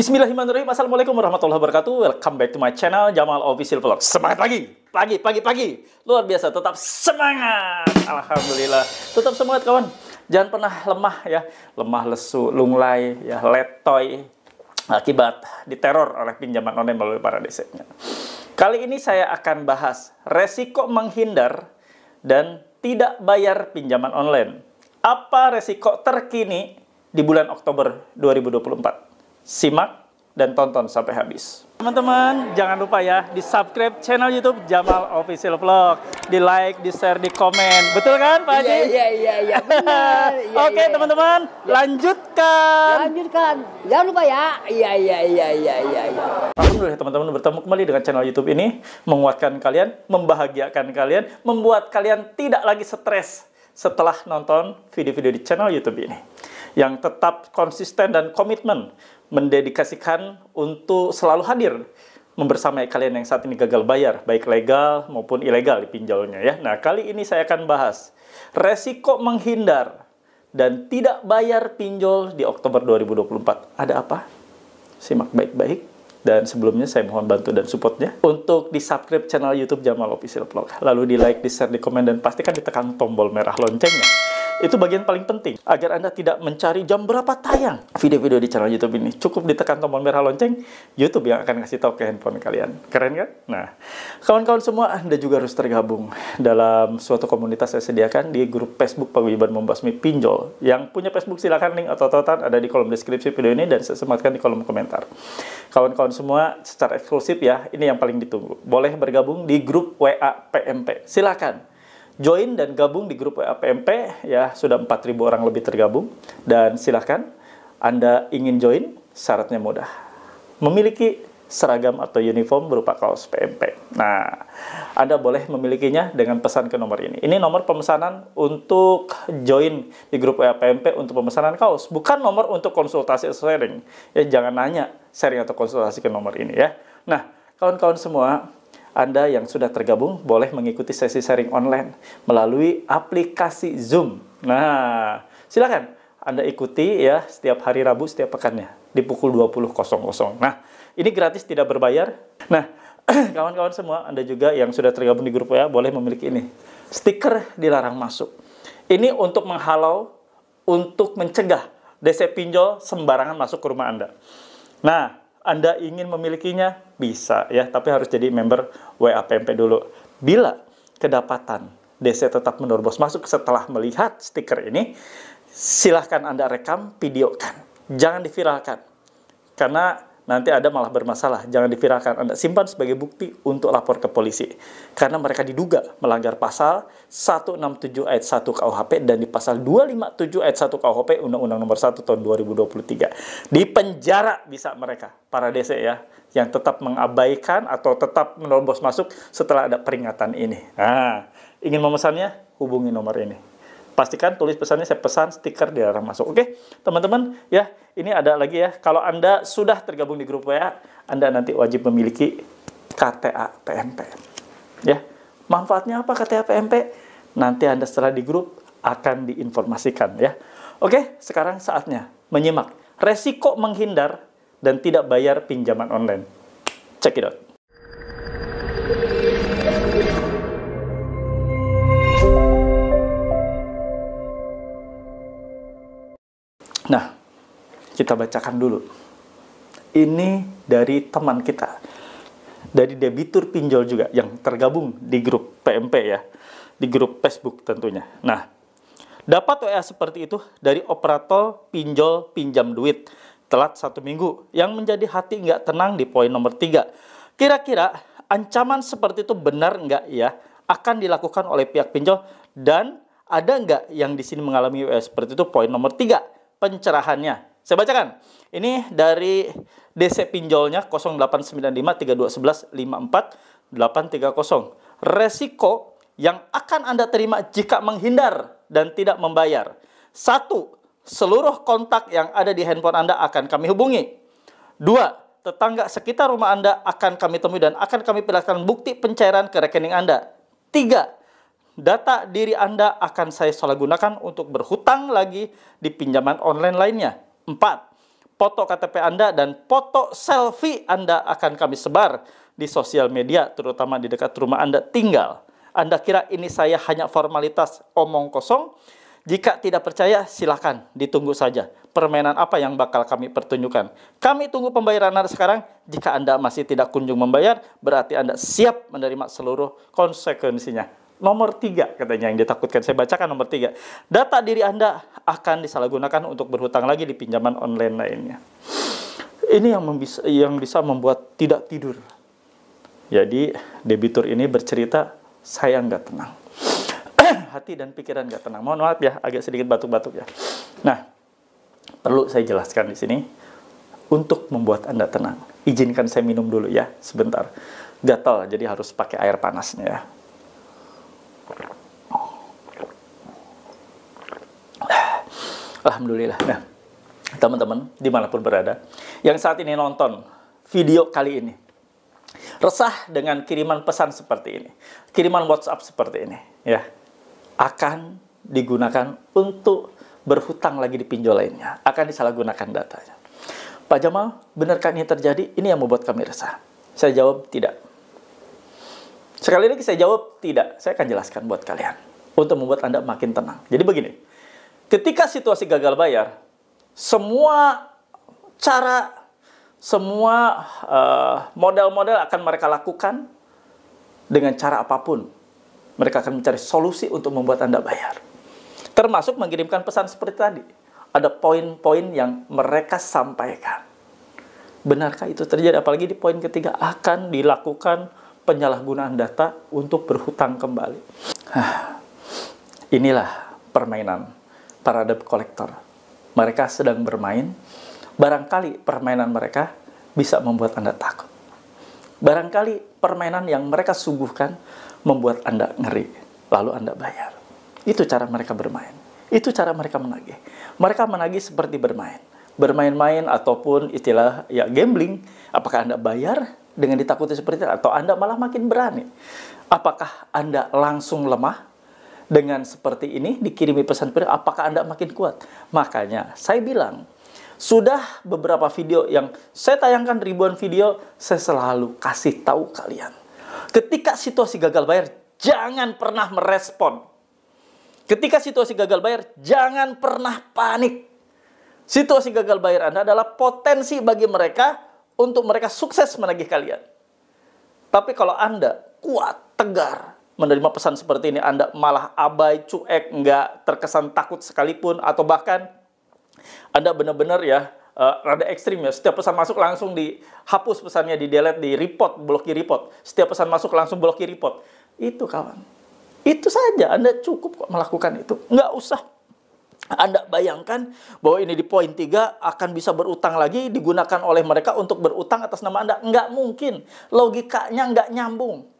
Bismillahirrahmanirrahim. Assalamualaikum warahmatullahi wabarakatuh. Welcome back to my channel Jamal Official Vlog. Semangat pagi. Pagi, pagi, pagi. Luar biasa, tetap semangat. Alhamdulillah. Tetap semangat kawan. Jangan pernah lemah ya. Lemah lesu, lunglai, ya letoy akibat diteror oleh pinjaman online melalui para desetnya. Kali ini saya akan bahas resiko menghindar dan tidak bayar pinjaman online. Apa resiko terkini di bulan Oktober 2024? simak dan tonton sampai habis. Teman-teman, jangan lupa ya di subscribe channel YouTube Jamal Official Vlog, di like, di share, di komen. Betul kan, Pak Haji? Iya, iya, iya. iya. Oke, iya, iya. teman-teman, lanjutkan. Lanjutkan. Jangan lupa ya. Iya, iya, iya, iya, iya. Alhamdulillah ya, teman-teman bertemu kembali dengan channel YouTube ini, menguatkan kalian, membahagiakan kalian, membuat kalian tidak lagi stres setelah nonton video-video di channel YouTube ini yang tetap konsisten dan komitmen mendedikasikan untuk selalu hadir membersamai kalian yang saat ini gagal bayar, baik legal maupun ilegal di pinjolnya ya. Nah, kali ini saya akan bahas resiko menghindar dan tidak bayar pinjol di Oktober 2024. Ada apa? Simak baik-baik. Dan sebelumnya saya mohon bantu dan supportnya untuk di subscribe channel YouTube Jamal Official Vlog. Lalu di like, di share, di komen, dan pastikan ditekan tombol merah loncengnya itu bagian paling penting agar Anda tidak mencari jam berapa tayang video-video di channel YouTube ini. Cukup ditekan tombol merah lonceng, YouTube yang akan kasih tahu ke handphone kalian. Keren kan? Nah, kawan-kawan semua Anda juga harus tergabung dalam suatu komunitas saya sediakan di grup Facebook Paguyuban Membasmi Pinjol. Yang punya Facebook silahkan link atau tautan ada di kolom deskripsi video ini dan saya sematkan di kolom komentar. Kawan-kawan semua secara eksklusif ya, ini yang paling ditunggu. Boleh bergabung di grup WA PMP. Silakan join dan gabung di grup PMP ya sudah 4000 orang lebih tergabung dan silahkan Anda ingin join syaratnya mudah memiliki seragam atau uniform berupa kaos PMP. Nah, Anda boleh memilikinya dengan pesan ke nomor ini. Ini nomor pemesanan untuk join di grup WA PMP untuk pemesanan kaos, bukan nomor untuk konsultasi sharing. Ya jangan nanya sharing atau konsultasi ke nomor ini ya. Nah, kawan-kawan semua, anda yang sudah tergabung boleh mengikuti sesi sharing online melalui aplikasi Zoom. Nah, silakan Anda ikuti ya setiap hari Rabu setiap pekannya di pukul 20.00. Nah, ini gratis tidak berbayar. Nah, kawan-kawan semua, Anda juga yang sudah tergabung di grup ya boleh memiliki ini. Stiker dilarang masuk. Ini untuk menghalau, untuk mencegah DC pinjol sembarangan masuk ke rumah Anda. Nah, anda ingin memilikinya? Bisa ya, tapi harus jadi member WAPMP dulu. Bila kedapatan DC tetap menerobos masuk setelah melihat stiker ini, silahkan Anda rekam, videokan. Jangan diviralkan. Karena nanti ada malah bermasalah. Jangan diviralkan. Anda simpan sebagai bukti untuk lapor ke polisi. Karena mereka diduga melanggar pasal 167 ayat 1 KUHP dan di pasal 257 ayat 1 KUHP Undang-Undang Nomor 1 tahun 2023. Di penjara bisa mereka, para DC ya, yang tetap mengabaikan atau tetap menerobos masuk setelah ada peringatan ini. Nah, ingin memesannya? Hubungi nomor ini pastikan tulis pesannya saya pesan stiker di arah masuk. Oke, teman-teman, ya ini ada lagi ya. Kalau Anda sudah tergabung di grup WA, Anda nanti wajib memiliki KTA PMP. Ya, manfaatnya apa KTA PMP? Nanti Anda setelah di grup akan diinformasikan ya. Oke, sekarang saatnya menyimak resiko menghindar dan tidak bayar pinjaman online. Check it out. Nah, kita bacakan dulu. Ini dari teman kita. Dari debitur pinjol juga yang tergabung di grup PMP ya. Di grup Facebook tentunya. Nah, dapat WA seperti itu dari operator pinjol pinjam duit telat satu minggu yang menjadi hati nggak tenang di poin nomor tiga. Kira-kira ancaman seperti itu benar nggak ya akan dilakukan oleh pihak pinjol dan ada nggak yang di sini mengalami WA seperti itu poin nomor tiga pencerahannya. Saya bacakan. Ini dari DC pinjolnya 0895 3211 Resiko yang akan Anda terima jika menghindar dan tidak membayar. Satu, seluruh kontak yang ada di handphone Anda akan kami hubungi. Dua, tetangga sekitar rumah Anda akan kami temui dan akan kami perlihatkan bukti pencairan ke rekening Anda. Tiga, data diri Anda akan saya salah gunakan untuk berhutang lagi di pinjaman online lainnya. Empat, Foto KTP Anda dan foto selfie Anda akan kami sebar di sosial media, terutama di dekat rumah Anda tinggal. Anda kira ini saya hanya formalitas omong kosong? Jika tidak percaya, silahkan ditunggu saja. Permainan apa yang bakal kami pertunjukkan? Kami tunggu pembayaran Anda sekarang. Jika Anda masih tidak kunjung membayar, berarti Anda siap menerima seluruh konsekuensinya. Nomor tiga katanya yang ditakutkan. Saya bacakan nomor tiga. Data diri Anda akan disalahgunakan untuk berhutang lagi di pinjaman online lainnya. Ini yang, membisa, yang bisa membuat tidak tidur. Jadi debitur ini bercerita, saya nggak tenang. Hati dan pikiran nggak tenang. Mohon maaf ya, agak sedikit batuk-batuk ya. Nah, perlu saya jelaskan di sini. Untuk membuat Anda tenang, izinkan saya minum dulu ya, sebentar. Gatal, jadi harus pakai air panasnya ya. Alhamdulillah. Nah, teman-teman dimanapun berada, yang saat ini nonton video kali ini, resah dengan kiriman pesan seperti ini, kiriman WhatsApp seperti ini, ya, akan digunakan untuk berhutang lagi di pinjol lainnya, akan disalahgunakan datanya. Pak Jamal, benarkah ini terjadi? Ini yang membuat kami resah. Saya jawab tidak. Sekali lagi saya jawab tidak. Saya akan jelaskan buat kalian untuk membuat Anda makin tenang. Jadi begini, ketika situasi gagal bayar, semua cara, semua eh, model-model uh, akan mereka lakukan dengan cara apapun. Mereka akan mencari solusi untuk membuat Anda bayar. Termasuk mengirimkan pesan seperti tadi. Ada poin-poin yang mereka sampaikan. Benarkah itu terjadi? Apalagi di poin ketiga akan dilakukan penyalahgunaan data untuk berhutang kembali. Inilah permainan para debt collector. Mereka sedang bermain. Barangkali permainan mereka bisa membuat Anda takut. Barangkali permainan yang mereka suguhkan membuat Anda ngeri, lalu Anda bayar. Itu cara mereka bermain. Itu cara mereka menagih. Mereka menagih seperti bermain. Bermain-main ataupun istilah ya gambling. Apakah Anda bayar dengan ditakuti seperti itu atau Anda malah makin berani? Apakah Anda langsung lemah dengan seperti ini dikirimi pesan pria, apakah Anda makin kuat? Makanya saya bilang, sudah beberapa video yang saya tayangkan ribuan video, saya selalu kasih tahu kalian. Ketika situasi gagal bayar, jangan pernah merespon. Ketika situasi gagal bayar, jangan pernah panik. Situasi gagal bayar Anda adalah potensi bagi mereka untuk mereka sukses menagih kalian. Tapi kalau Anda kuat, tegar, menerima pesan seperti ini, Anda malah abai, cuek, nggak terkesan takut sekalipun, atau bahkan Anda benar-benar ya, uh, rada ekstrim ya. Setiap pesan masuk langsung dihapus pesannya, di delete, di report, blokir report. Setiap pesan masuk langsung blokir report. Itu kawan. Itu saja, Anda cukup kok melakukan itu. Nggak usah anda bayangkan bahwa ini di poin 3 akan bisa berutang lagi digunakan oleh mereka untuk berutang atas nama Anda. Nggak mungkin. Logikanya nggak nyambung.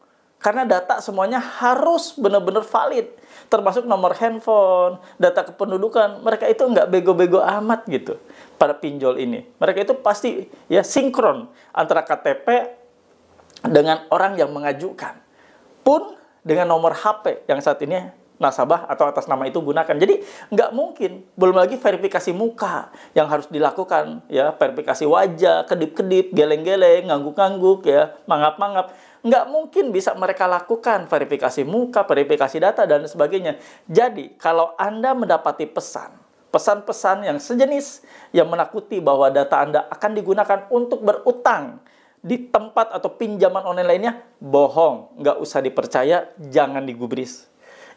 Karena data semuanya harus benar-benar valid. Termasuk nomor handphone, data kependudukan. Mereka itu nggak bego-bego amat gitu pada pinjol ini. Mereka itu pasti ya sinkron antara KTP dengan orang yang mengajukan. Pun dengan nomor HP yang saat ini nasabah atau atas nama itu gunakan. Jadi nggak mungkin, belum lagi verifikasi muka yang harus dilakukan, ya verifikasi wajah, kedip-kedip, geleng-geleng, ngangguk-ngangguk, ya mangap-mangap nggak mungkin bisa mereka lakukan verifikasi muka, verifikasi data, dan sebagainya. Jadi, kalau Anda mendapati pesan, pesan-pesan yang sejenis yang menakuti bahwa data Anda akan digunakan untuk berutang di tempat atau pinjaman online lainnya, bohong, nggak usah dipercaya, jangan digubris.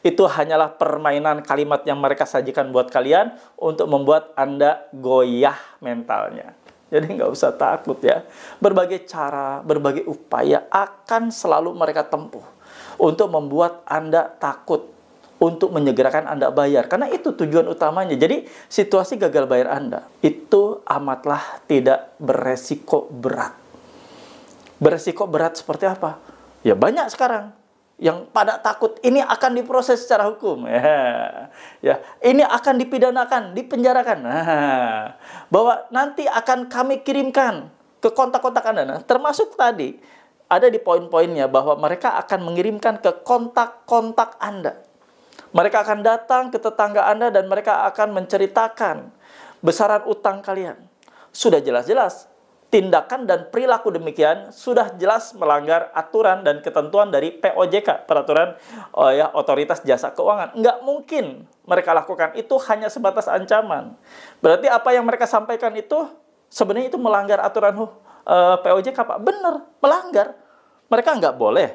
Itu hanyalah permainan kalimat yang mereka sajikan buat kalian untuk membuat Anda goyah mentalnya. Jadi nggak usah takut ya. Berbagai cara, berbagai upaya akan selalu mereka tempuh untuk membuat Anda takut untuk menyegerakan Anda bayar. Karena itu tujuan utamanya. Jadi situasi gagal bayar Anda itu amatlah tidak beresiko berat. Beresiko berat seperti apa? Ya banyak sekarang yang pada takut ini akan diproses secara hukum ya, ya ini akan dipidanakan dipenjarakan nah, bahwa nanti akan kami kirimkan ke kontak-kontak anda nah, termasuk tadi ada di poin-poinnya bahwa mereka akan mengirimkan ke kontak-kontak anda mereka akan datang ke tetangga anda dan mereka akan menceritakan besaran utang kalian sudah jelas-jelas tindakan dan perilaku demikian sudah jelas melanggar aturan dan ketentuan dari POJK, peraturan oh ya otoritas jasa keuangan. Nggak mungkin mereka lakukan itu hanya sebatas ancaman. Berarti apa yang mereka sampaikan itu sebenarnya itu melanggar aturan uh, eh, POJK, Pak. Benar, melanggar. Mereka nggak boleh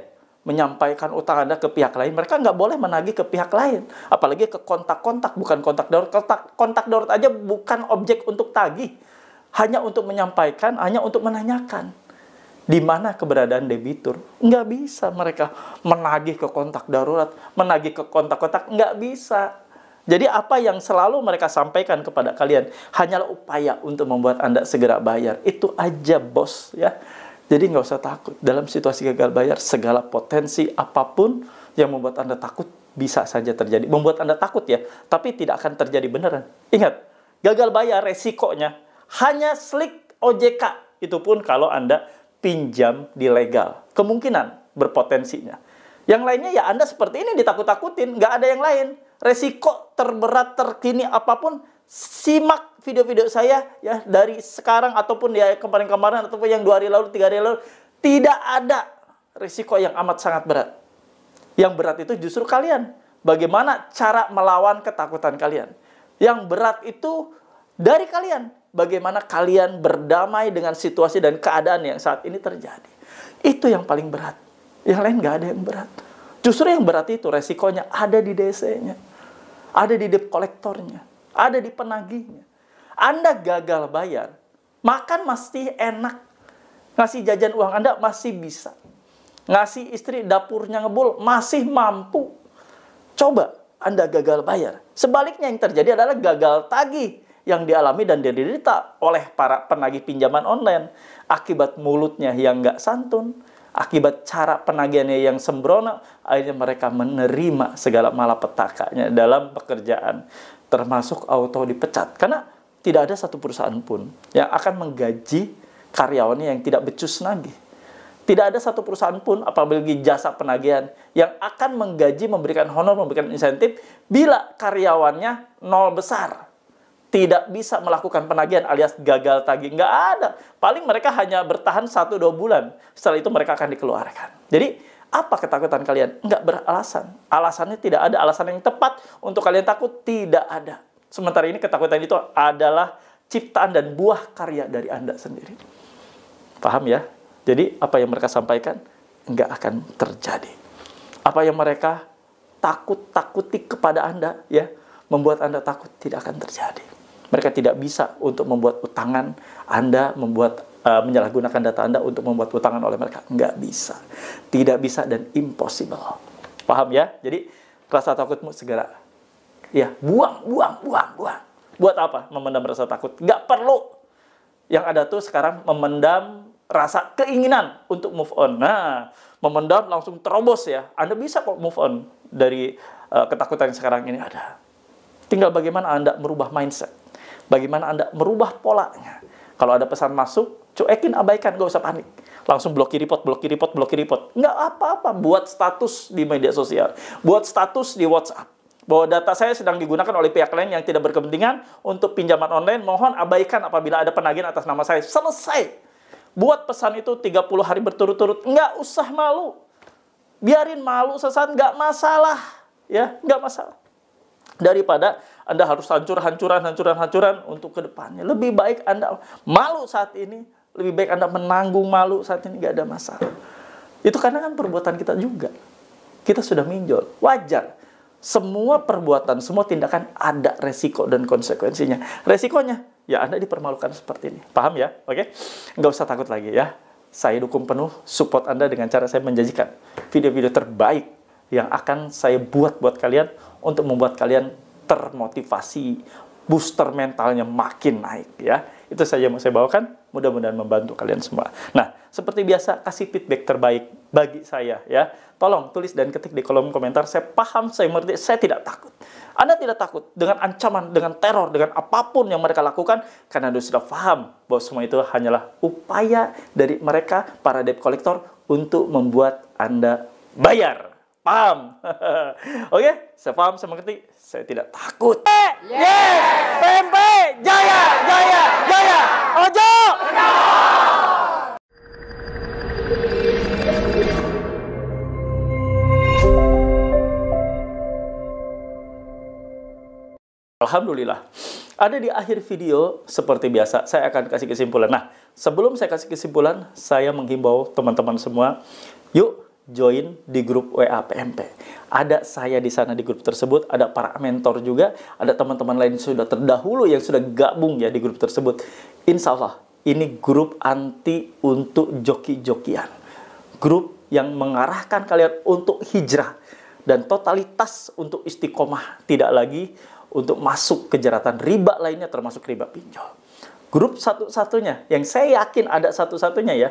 menyampaikan utang Anda ke pihak lain, mereka nggak boleh menagih ke pihak lain. Apalagi ke kontak-kontak, bukan kontak darurat. Kontak, kontak darurat aja bukan objek untuk tagih hanya untuk menyampaikan, hanya untuk menanyakan di mana keberadaan debitur. Nggak bisa mereka menagih ke kontak darurat, menagih ke kontak-kontak, nggak bisa. Jadi apa yang selalu mereka sampaikan kepada kalian hanyalah upaya untuk membuat Anda segera bayar. Itu aja bos ya. Jadi nggak usah takut. Dalam situasi gagal bayar, segala potensi apapun yang membuat Anda takut bisa saja terjadi. Membuat Anda takut ya, tapi tidak akan terjadi beneran. Ingat, gagal bayar resikonya hanya slick OJK. Itu pun kalau Anda pinjam di legal. Kemungkinan berpotensinya. Yang lainnya ya Anda seperti ini ditakut-takutin, nggak ada yang lain. Resiko terberat terkini apapun, simak video-video saya ya dari sekarang ataupun ya kemarin-kemarin ataupun yang dua hari lalu, tiga hari lalu. Tidak ada resiko yang amat sangat berat. Yang berat itu justru kalian. Bagaimana cara melawan ketakutan kalian. Yang berat itu dari kalian bagaimana kalian berdamai dengan situasi dan keadaan yang saat ini terjadi. Itu yang paling berat. Yang lain nggak ada yang berat. Justru yang berat itu resikonya ada di DC-nya. Ada di debt kolektornya. Ada di penagihnya. Anda gagal bayar. Makan masih enak. Ngasih jajan uang Anda masih bisa. Ngasih istri dapurnya ngebul masih mampu. Coba Anda gagal bayar. Sebaliknya yang terjadi adalah gagal tagih yang dialami dan diderita oleh para penagih pinjaman online akibat mulutnya yang nggak santun, akibat cara penagihannya yang sembrono, akhirnya mereka menerima segala malapetakanya dalam pekerjaan, termasuk auto dipecat karena tidak ada satu perusahaan pun yang akan menggaji karyawannya yang tidak becus nagih. Tidak ada satu perusahaan pun, apalagi jasa penagihan, yang akan menggaji, memberikan honor, memberikan insentif bila karyawannya nol besar tidak bisa melakukan penagihan alias gagal tagih. Nggak ada. Paling mereka hanya bertahan 1-2 bulan. Setelah itu mereka akan dikeluarkan. Jadi, apa ketakutan kalian? Nggak beralasan. Alasannya tidak ada. Alasan yang tepat untuk kalian takut tidak ada. Sementara ini ketakutan itu adalah ciptaan dan buah karya dari Anda sendiri. Paham ya? Jadi, apa yang mereka sampaikan nggak akan terjadi. Apa yang mereka takut-takuti kepada Anda, ya, membuat Anda takut tidak akan terjadi. Mereka tidak bisa untuk membuat utangan Anda membuat uh, menyalahgunakan data Anda untuk membuat utangan oleh mereka. Nggak bisa. Tidak bisa dan impossible. Paham ya? Jadi rasa takutmu segera. Ya, buang, buang, buang, buang. Buat apa memendam rasa takut? Nggak perlu. Yang ada tuh sekarang memendam rasa keinginan untuk move on. Nah, memendam langsung terobos ya. Anda bisa kok move on dari uh, ketakutan yang sekarang ini ada. Tinggal bagaimana Anda merubah mindset. Bagaimana Anda merubah polanya. Kalau ada pesan masuk, cuekin, abaikan, gak usah panik. Langsung blokir report, blokir report, blokir report. Nggak apa-apa, buat status di media sosial. Buat status di WhatsApp bahwa data saya sedang digunakan oleh pihak lain yang tidak berkepentingan untuk pinjaman online, mohon abaikan apabila ada penagihan atas nama saya. Selesai. Buat pesan itu 30 hari berturut-turut. Nggak usah malu. Biarin malu sesaat, nggak masalah. Ya, nggak masalah. Daripada anda harus hancur, hancuran, hancuran, hancuran untuk kedepannya. Lebih baik Anda malu saat ini, lebih baik Anda menanggung malu saat ini, gak ada masalah. Itu karena kan perbuatan kita juga. Kita sudah minjol, wajar. Semua perbuatan, semua tindakan ada resiko dan konsekuensinya. Resikonya, ya Anda dipermalukan seperti ini. Paham ya? Oke? Nggak usah takut lagi ya. Saya dukung penuh support Anda dengan cara saya menjanjikan video-video terbaik yang akan saya buat buat kalian untuk membuat kalian termotivasi, booster mentalnya makin naik ya. Itu saja yang mau saya bawakan, mudah-mudahan membantu kalian semua. Nah, seperti biasa kasih feedback terbaik bagi saya ya. Tolong tulis dan ketik di kolom komentar, saya paham, saya mengerti, saya tidak takut. Anda tidak takut dengan ancaman, dengan teror, dengan apapun yang mereka lakukan karena Anda sudah paham bahwa semua itu hanyalah upaya dari mereka para debt collector untuk membuat Anda bayar paham. Oke, okay? saya paham, Saya tidak takut. Eh, yes! yes! PMP! Jaya! Jaya! Jaya! Ojo! Ojo! Alhamdulillah. Ada di akhir video, seperti biasa, saya akan kasih kesimpulan. Nah, sebelum saya kasih kesimpulan, saya menghimbau teman-teman semua, yuk join di grup WA PMP. Ada saya di sana di grup tersebut, ada para mentor juga, ada teman-teman lain sudah terdahulu yang sudah gabung ya di grup tersebut. Insya Allah, ini grup anti untuk joki-jokian. Grup yang mengarahkan kalian untuk hijrah dan totalitas untuk istiqomah, tidak lagi untuk masuk ke jeratan riba lainnya termasuk riba pinjol grup satu-satunya yang saya yakin ada satu-satunya ya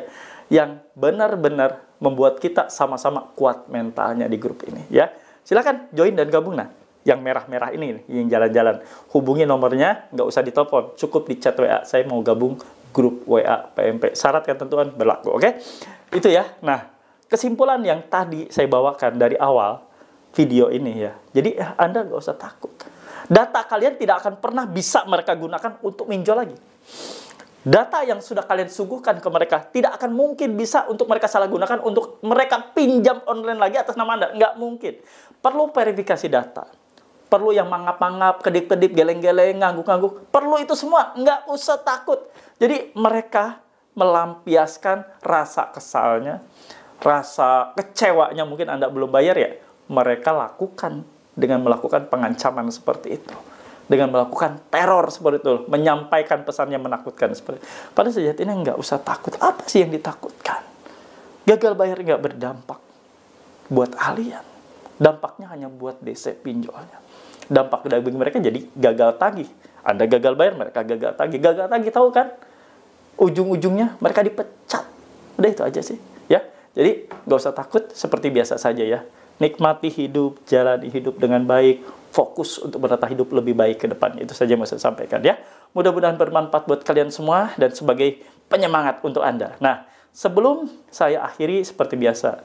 yang benar-benar membuat kita sama-sama kuat mentalnya di grup ini ya. Silakan join dan gabung nah. Yang merah-merah ini yang jalan-jalan. Hubungi nomornya, nggak usah ditelepon, cukup di chat WA. Saya mau gabung grup WA PMP. Syarat tentu kan berlaku, oke? Itu ya. Nah, kesimpulan yang tadi saya bawakan dari awal video ini ya. Jadi eh, Anda nggak usah takut. Data kalian tidak akan pernah bisa mereka gunakan untuk minjol lagi. Data yang sudah kalian suguhkan ke mereka tidak akan mungkin bisa untuk mereka salah gunakan untuk mereka pinjam online lagi atas nama Anda. Nggak mungkin. Perlu verifikasi data. Perlu yang mangap-mangap, kedip-kedip, geleng-geleng, ngangguk-ngangguk. Perlu itu semua. Nggak usah takut. Jadi mereka melampiaskan rasa kesalnya, rasa kecewanya mungkin Anda belum bayar ya. Mereka lakukan dengan melakukan pengancaman seperti itu dengan melakukan teror seperti itu, menyampaikan pesan yang menakutkan seperti itu. sejatinya nggak usah takut. Apa sih yang ditakutkan? Gagal bayar nggak berdampak buat kalian. Dampaknya hanya buat DC pinjolnya. Dampak daging mereka jadi gagal tagih. Anda gagal bayar, mereka gagal tagih. Gagal tagih tahu kan? Ujung-ujungnya mereka dipecat. Udah itu aja sih. Ya, jadi nggak usah takut seperti biasa saja ya. Nikmati hidup, jalani hidup dengan baik, fokus untuk menata hidup lebih baik ke depan. Itu saja yang saya sampaikan ya. Mudah-mudahan bermanfaat buat kalian semua dan sebagai penyemangat untuk Anda. Nah, sebelum saya akhiri seperti biasa,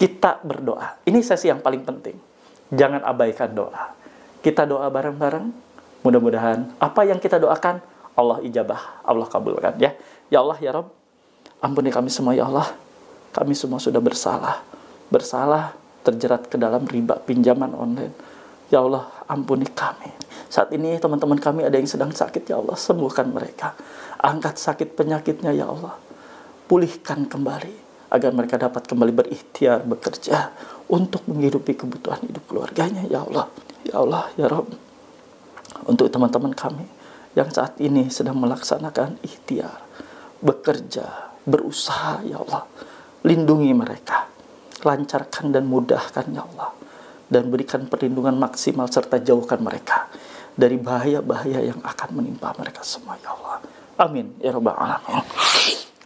kita berdoa. Ini sesi yang paling penting. Jangan abaikan doa. Kita doa bareng-bareng. Mudah-mudahan apa yang kita doakan Allah ijabah, Allah kabulkan ya. Ya Allah ya Rob, ampuni kami semua ya Allah. Kami semua sudah bersalah. Bersalah terjerat ke dalam riba pinjaman online Ya Allah, ampuni kami. Saat ini teman-teman kami ada yang sedang sakit, Ya Allah, sembuhkan mereka. Angkat sakit penyakitnya, Ya Allah. Pulihkan kembali agar mereka dapat kembali berikhtiar, bekerja untuk menghidupi kebutuhan hidup keluarganya, Ya Allah. Ya Allah, Ya Rabb. Untuk teman-teman kami yang saat ini sedang melaksanakan ikhtiar, bekerja, berusaha, Ya Allah. Lindungi mereka, lancarkan dan mudahkan, Ya Allah dan berikan perlindungan maksimal serta jauhkan mereka dari bahaya-bahaya yang akan menimpa mereka semua ya Allah. Amin ya rabbal alamin.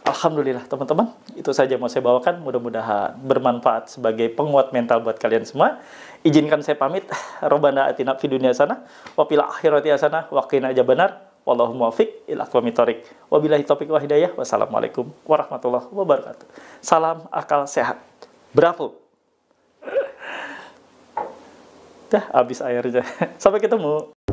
Alhamdulillah teman-teman, itu saja mau saya bawakan. Mudah-mudahan bermanfaat sebagai penguat mental buat kalian semua. Izinkan saya pamit. Robana atina fid dunya sana wa fil akhirati hasanah wa qina benar. Wallahu muwaffiq ila aqwamit thoriq. Wabillahi taufik wa hidayah. Wassalamualaikum warahmatullahi wabarakatuh. Salam akal sehat. Bravo. dah habis airnya. Sampai ketemu.